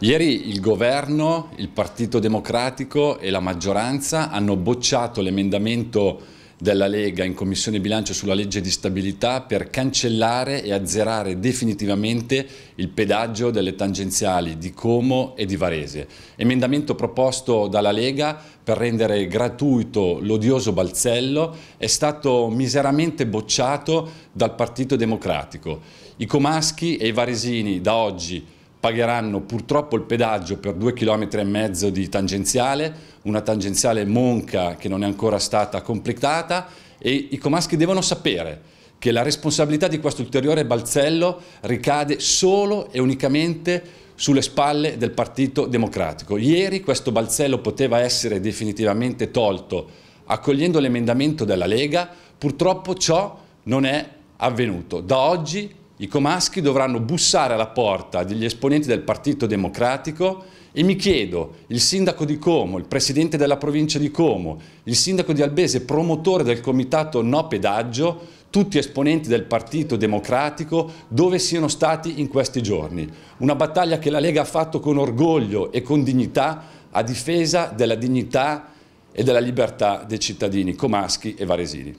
Ieri il governo, il Partito Democratico e la maggioranza hanno bocciato l'emendamento della Lega in Commissione Bilancio sulla legge di stabilità per cancellare e azzerare definitivamente il pedaggio delle tangenziali di Como e di Varese. Emendamento proposto dalla Lega per rendere gratuito l'odioso balzello è stato miseramente bocciato dal Partito Democratico. I comaschi e i varesini da oggi pagheranno purtroppo il pedaggio per due chilometri e mezzo di tangenziale, una tangenziale monca che non è ancora stata completata e i comaschi devono sapere che la responsabilità di questo ulteriore balzello ricade solo e unicamente sulle spalle del Partito Democratico. Ieri questo balzello poteva essere definitivamente tolto accogliendo l'emendamento della Lega, purtroppo ciò non è avvenuto. Da oggi i comaschi dovranno bussare alla porta degli esponenti del Partito Democratico e mi chiedo, il sindaco di Como, il presidente della provincia di Como, il sindaco di Albese, promotore del comitato No Pedaggio, tutti esponenti del Partito Democratico, dove siano stati in questi giorni. Una battaglia che la Lega ha fatto con orgoglio e con dignità a difesa della dignità e della libertà dei cittadini comaschi e varesini.